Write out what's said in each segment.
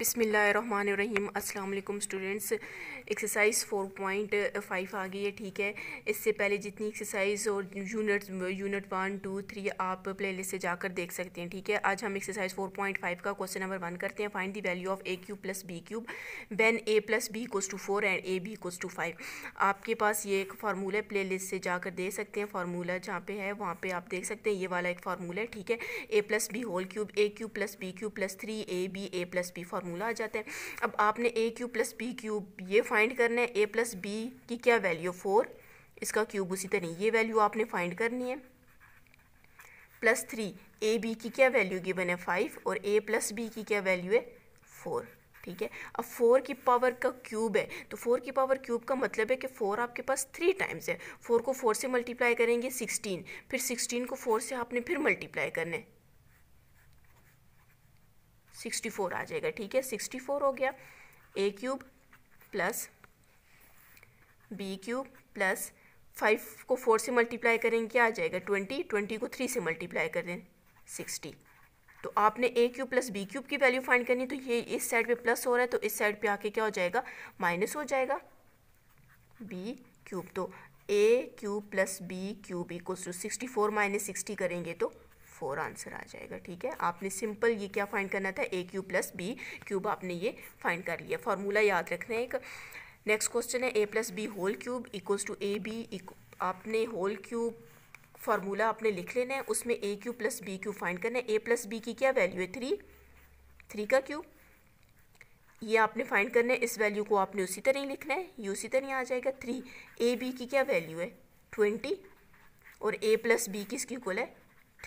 बिसमीम् अल्लाम students exercise four point five आ गई है ठीक है इससे पहले जितनी एक्सरसाइज और unit unit one two three आप प्ले लिस्ट से जाकर देख सकते हैं ठीक है आज हम एक्सरसाइज फोर पॉइंट फाइव का क्वेश्चन नंबर वन करते हैं find the value of A cube plus B cube बैन ए प्लस बी कोस to four and A B कोस टू फाइव आपके पास ये एक फार्मूला है प्ले लिस्ट से जाकर देख सकते हैं फार्मूला जहाँ पे है वहाँ पर आप देख सकते हैं ये वाला एक फार्मूला है ठीक है A plus B whole cube A cube plus B cube plus three A B A plus B formula formula आ जाता है अब आपने A cube plus B cube ये फाइंड करना है ए प्लस बी की क्या वैल्यू फोर इसका क्यूब उसी तरह ये वैल्यू आपने फाइंड करनी है प्लस थ्री ए बी की क्या वैल्यू गिवन है फाइव और ए प्लस बी की क्या वैल्यू है फोर ठीक है अब फोर की पावर का क्यूब है तो फोर की पावर क्यूब का मतलब है कि फोर आपके पास थ्री टाइम्स है फोर को फोर से मल्टीप्लाई करेंगे सिक्सटीन फिर सिक्सटीन को फोर से आपने फिर मल्टीप्लाई करना है सिक्सटी फोर आ जाएगा ठीक है सिक्सटी फोर हो गया A cube plus B cube plus five को फोर से मल्टीप्लाई करेंगे क्या आ जाएगा ट्वेंटी ट्वेंटी को थ्री से मल्टीप्लाई कर दें सिक्सटी तो आपने A cube plus B cube की वैल्यू फाइंड करनी तो ये इस साइड पे प्लस हो रहा है तो इस साइड पे आके क्या हो जाएगा माइनस हो जाएगा बी क्यूब तो A cube plus B cube equals to sixty four minus sixty करेंगे तो फोर आंसर आ जाएगा ठीक है आपने सिंपल ये क्या फाइंड करना था A cube plus B cube आपने ये फाइंड कर लिया फार्मूला याद रखना है एक नेक्स्ट क्वेश्चन है A plus B whole cube equals to A B आपने होल क्यूब फार्मूला आपने लिख लेना है उसमें A cube plus B cube find करना है ए प्लस बी की क्या वैल्यू है थ्री थ्री का क्यूब ये आपने फाइंड करना है इस वैल्यू को आपने उसी तरह ही लिखना है ये उसी तरह आ जाएगा थ्री ए बी की क्या वैल्यू है ट्वेंटी और ए प्लस बी किसकी इक्वल है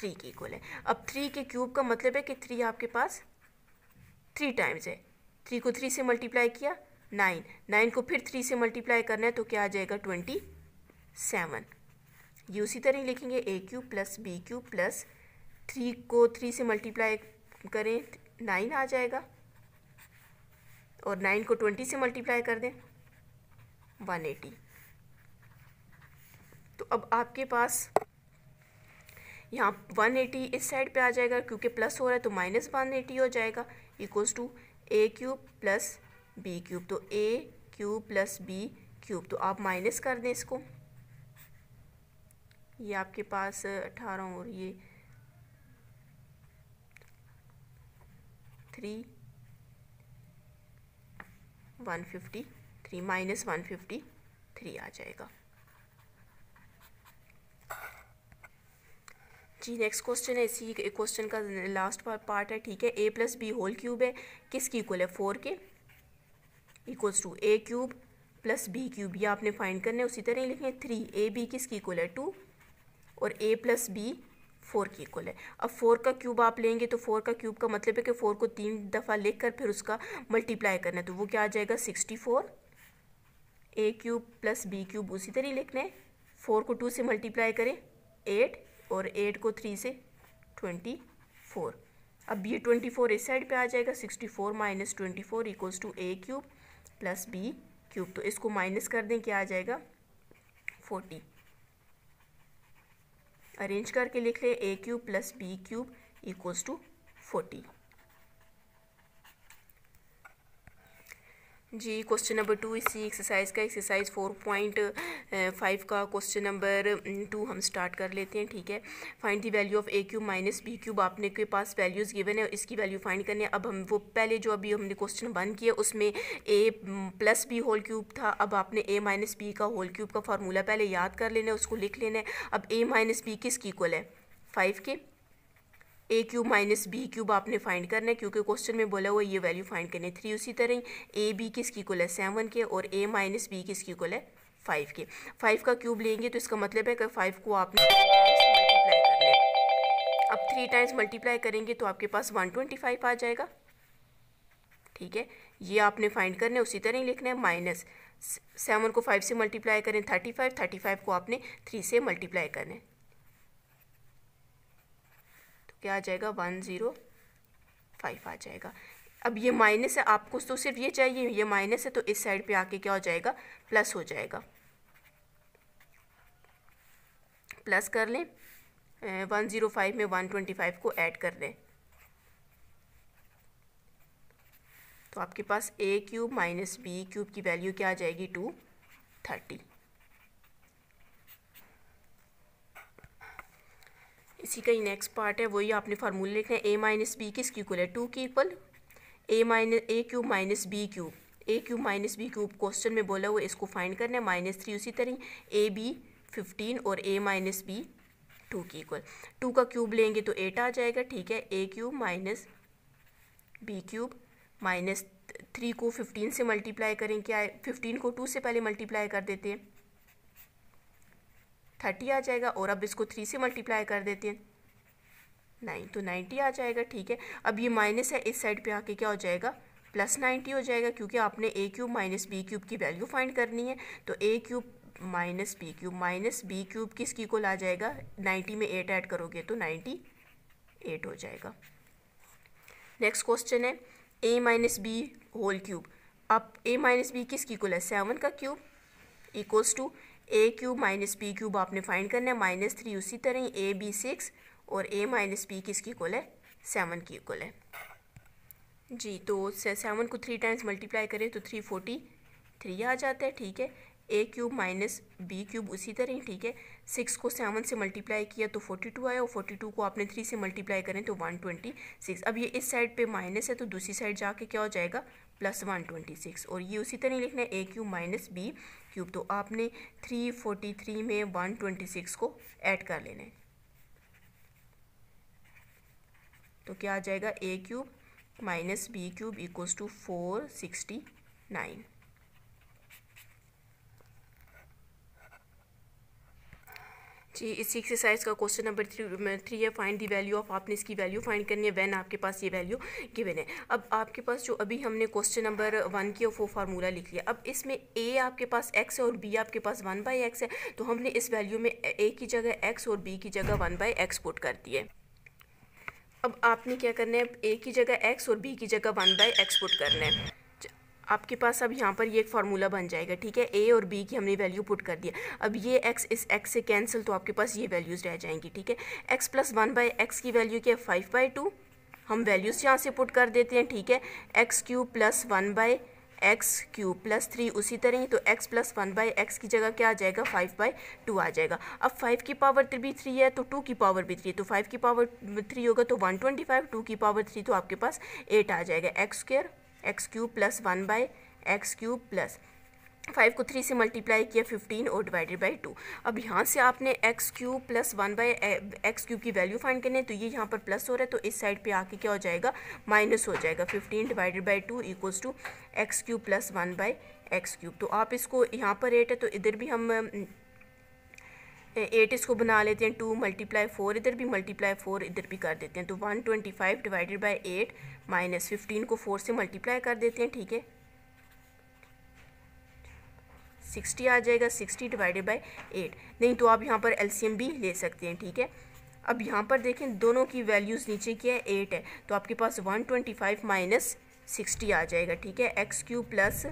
थ्री के इक्वल है अब थ्री के क्यूब का मतलब है कि थ्री आपके पास थ्री टाइम्स है थ्री को थ्री से मल्टीप्लाई किया नाइन नाइन को फिर थ्री से मल्टीप्लाई करना है तो क्या आ जाएगा ट्वेंटी सेवन ये उसी तरह ही लिखेंगे A cube plus B cube plus three को थ्री से मल्टीप्लाई करें नाइन आ जाएगा और नाइन को ट्वेंटी से मल्टीप्लाई कर दें वन एटी तो अब आपके पास यहाँ 180 इस साइड पे आ जाएगा क्योंकि प्लस हो रहा है तो माइनस वन एटी हो जाएगा equals to A cube plus B cube तो A cube plus B cube तो आप माइनस कर दें इसको ये आपके पास अठारह और ये three one fifty three minus one fifty three आ जाएगा जी नेक्स्ट क्वेश्चन है इसी क्वेश्चन का लास्ट पार्ट है ठीक है A plus B whole cube है किसकी इक्वल है फोर के equals to A cube plus B cube ये आपने फाइंड करना है उसी तरह ही लिखें थ्री ए बी किसकी इक्वल है टू और ए प्लस बी फोर की इक्वल है अब फोर का क्यूब आप लेंगे तो फोर का क्यूब का मतलब है कि फोर को तीन दफ़ा लिख कर फिर उसका मल्टीप्लाई करना है तो वो क्या आ जाएगा sixty four A cube plus B cube उसी तरह लिखना है फोर को टू से मल्टीप्लाई करें एट और एट को थ्री से ट्वेंटी फोर अब ये ट्वेंटी फोर इस साइड पे आ जाएगा sixty four minus twenty four equals to A cube plus B cube तो इसको माइनस कर दें क्या आ जाएगा फोर्टी अरेंज करके लिख लें A cube plus B cube equals to forty जी क्वेश्चन नंबर टू इसी एक्सरसाइज का एक्सरसाइज फोर पॉइंट फाइव का क्वेश्चन नंबर टू हम स्टार्ट कर लेते हैं ठीक है find the value of A cube minus B cube आपने के पास वैल्यूज़ गिवन है इसकी वैल्यू फाइंड करने अब हम वो पहले जो अभी हमने क्वेश्चन वन किया उसमें A plus B whole cube था अब आपने ए माइनस बी का होल क्यूब का फार्मूला पहले याद कर लेना है उसको लिख लेना है अब ए माइनस बी की इक्वल है फाइव के A cube minus B cube आपने फाइंड करना है क्योंकि क्वेश्चन में बोला हुआ ये वैल्यू फाइंड करनी है थ्री उसी तरह ही ए बी किसकी कुल है सेवन के और ए माइनस बी किसकी कुल है फाइव के फाइव का क्यूब लेंगे तो इसका मतलब है कि फाइव को आपने मल्टीप्लाई करना है अब थ्री टाइम्स मल्टीप्लाई करेंगे तो आपके पास वन ट्वेंटी फाइव आ जाएगा ठीक है ये आपने फाइंड करना है उसी तरह ही लिखना है माइनस सेवन को फाइव से मल्टीप्लाई करें थर्टी फाइव थर्टी फाइव को आपने थ्री से मल्टीप्लाई करना है क्या आ जाएगा वन ज़ीरो फाइव आ जाएगा अब ये माइनस है आपको तो सिर्फ ये चाहिए ये माइनस है तो इस साइड पे आके क्या हो जाएगा प्लस हो जाएगा प्लस कर लें वन ज़ीरो फाइव में वन ट्वेंटी फाइव को ऐड कर लें तो आपके पास A cube minus B cube की वैल्यू क्या आ जाएगी टू थर्टी इसी का ही नेक्स्ट पार्ट है वही आपने फार्मूले लिखना है ए माइनस बी किस इक्वल है टू की equal A minus A cube minus B cube A cube minus B cube question में बोला हुआ इसको फाइंड करना है माइनस थ्री उसी तरह ए बी फिफ्टीन और ए माइनस बी टू की इक्वल टू का क्यूब लेंगे तो एट आ जाएगा ठीक है A cube minus B cube minus three को फिफ्टीन से मल्टीप्लाई करें क्या फिफ्टीन को टू से पहले मल्टीप्लाई कर देते हैं थर्टी आ जाएगा और अब इसको थ्री से मल्टीप्लाई कर देते हैं नाइन तो नाइन्टी आ जाएगा ठीक है अब ये माइनस है इस साइड पे आके क्या हो जाएगा प्लस नाइन्टी हो जाएगा क्योंकि आपने A cube minus B cube की वैल्यू फाइंड करनी है तो A cube minus B cube minus B cube किस की को ला जाएगा नाइन्टी में एट ऐड करोगे तो नाइन्टी एट हो जाएगा नेक्स्ट क्वेश्चन है A minus B whole cube अब ए माइनस बी किस की को ला सेवन का cube equals to A cube minus B cube आपने फाइंड करना है माइनस थ्री उसी तरह ही ए बी सिक्स और ए माइनस पी किसकी इक्वल है सेवन की इक्वल है जी तो सेवन को थ्री टाइम्स मल्टीप्लाई करें तो थ्री फोर्टी थ्री आ जाता है ठीक है A cube minus B cube उसी तरह ही ठीक है सिक्स को सेवन से मल्टीप्लाई किया तो फोर्टी टू आया और फोर्टी टू को आपने थ्री से मल्टीप्लाई करें तो वन ट्वेंटी सिक्स अब ये इस साइड पे माइनस है तो दूसरी साइड जाके क्या हो जाएगा प्लस वन ट्वेंटी सिक्स और ये उसी तरह लिखना है A cube minus B cube तो आपने थ्री फोर्टी थ्री में वन ट्वेंटी सिक्स को ऐड कर लेना है तो क्या आ जाएगा A cube minus B cube equals to four sixty nine जी इसी एक्सरसाइज का क्वेश्चन नंबर थ्री थ्री है फाइंड दी वैल्यू ऑफ आपने इसकी वैल्यू फाइंड करनी है वैन आपके पास ये वैल्यू गिवन है अब आपके पास जो अभी हमने क्वेश्चन नंबर वन किया वो फार्मूला लिख लिया अब इसमें ए आपके पास एक्स है और बी आपके पास वन बाई एक्स है तो हमने इस वैल्यू में ए की जगह एक्स और बी की जगह वन बाई एक्स पुट कर दिए अब आपने क्या करना है ए की जगह एक्स और बी की जगह वन बाई एक्स पुट करना है आपके पास अब यहाँ पर ये एक फार्मूला बन जाएगा ठीक है ए और बी की हमने वैल्यू पुट कर दिया अब ये एक्स इस एक्स से कैंसिल तो आपके पास ये वैल्यूज़ रह जाएंगी ठीक है x plus one by x की वैल्यू क्या है फाइव बाई टू हम वैल्यूज़ यहाँ से पुट कर देते हैं ठीक है x cube plus one by x cube plus three उसी तरह ही तो x plus one by x की जगह क्या आ जाएगा फाइव बाई टू आ जाएगा अब फाइव की पावर भी थ्री है तो टू की पावर भी थ्री तो फाइव की पावर थ्री होगा तो वन ट्वेंटी फाइव टू की पावर थ्री तो आपके पास एट आ जाएगा एक्स स्क्र x cube plus one by x cube plus five को थ्री से मल्टीप्लाई किया फिफ्टीन और डिवाइडेड बाई टू अब यहाँ से आपने x cube plus one by x cube की वैल्यू फाइंड करनी है तो ये यहाँ पर प्लस हो रहा है तो इस साइड पे आके क्या हो जाएगा माइनस हो जाएगा fifteen divided by two equals to x cube plus one by x cube तो आप इसको यहाँ पर रेट है तो इधर भी हम एट इसको बना लेते हैं टू मल्टीप्लाई फोर इधर भी मल्टीप्लाई फोर इधर भी कर देते हैं तो one twenty five divided by eight minus fifteen को फोर से मल्टीप्लाई कर देते हैं ठीक है सिक्सटी आ जाएगा सिक्सटी डिवाइडेड बाई एट नहीं तो आप यहाँ पर एलसीएम भी ले सकते हैं ठीक है अब यहाँ पर देखें दोनों की वैल्यूज़ नीचे की है एट है तो आपके पास one twenty five minus sixty आ जाएगा ठीक है x cube plus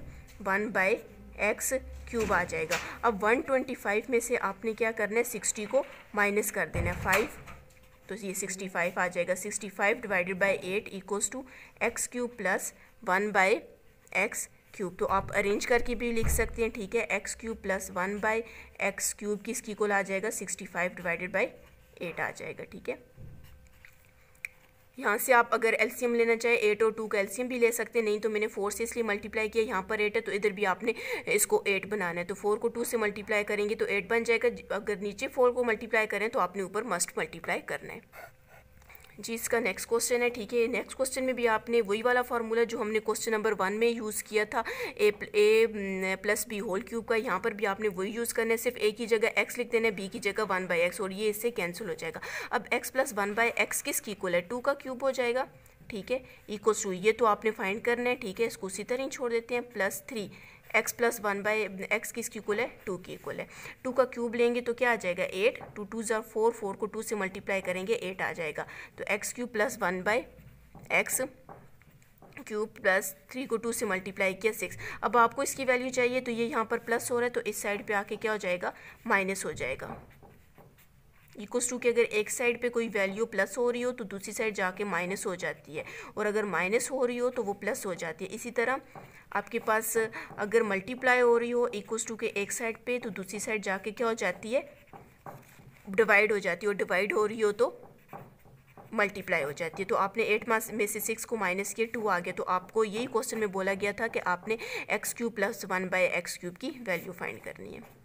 one by x cube आ जाएगा अब 125 में से आपने क्या करना है 60 को माइनस कर देना है फाइव तो ये 65 आ जाएगा 65 divided by eight equals to x cube plus one by x cube तो आप अरेंज करके भी लिख सकते हैं ठीक है x cube plus one by x cube किसकी कोल आ जाएगा 65 डिवाइडेड बाई एट आ जाएगा ठीक है यहाँ से आप अगर एल्सीयम लेना चाहे एट और टू का एल्सीयम भी ले सकते हैं नहीं तो मैंने फोर से इसलिए मल्टीप्लाई किया यहाँ पर एट है तो इधर भी आपने इसको एट बनाना है तो फोर को टू से मल्टीप्लाई करेंगे तो एट बन जाएगा अगर नीचे फोर को मल्टीप्लाई करें तो आपने ऊपर मस्ट मल्टीप्लाई करना है जी इसका नेक्स्ट क्वेश्चन है ठीक है नेक्स्ट क्वेश्चन में भी आपने वही वाला फार्मूला जो हमने क्वेश्चन नंबर वन में यूज़ किया था A A plus B whole cube का यहाँ पर भी आपने वही यूज़ करना है सिर्फ ए की जगह एक्स लिख देना है बी की जगह वन बाई एक्स और ये इससे कैंसिल हो जाएगा अब x plus one by x की इक्वल है टू का क्यूब हो जाएगा ठीक है इक्व टू ये तो आपने फाइंड करना है ठीक है इसको उसी तरह ही छोड़ देते हैं plus three x plus one by x की इक्वल है टू की इक्वल है टू का क्यूब लेंगे तो क्या आ जाएगा एट टू टू ज़ार फोर फोर को टू से मल्टीप्लाई करेंगे एट आ जाएगा तो x cube plus one by x cube plus three को टू से मल्टीप्लाई किया सिक्स अब आपको इसकी वैल्यू चाहिए तो ये यहाँ पर प्लस हो रहा है तो इस साइड पे आके क्या हो जाएगा माइनस हो जाएगा इक्वस टू के अगर एक साइड पे कोई वैल्यू प्लस हो रही हो तो दूसरी साइड जाके माइनस हो जाती है और अगर माइनस हो रही हो तो वो प्लस हो जाती है इसी तरह आपके पास अगर मल्टीप्लाई हो रही हो इक्वस टू के एक साइड पे तो दूसरी साइड जाके क्या हो जाती है डिवाइड हो जाती है और डिवाइड हो रही हो तो मल्टीप्लाई हो जाती है तो आपने एट मास में से सिक्स को माइनस किया टू आ गया तो आपको यही क्वेश्चन में बोला गया था कि आपने x cube plus one by x cube की वैल्यू फाइंड करनी है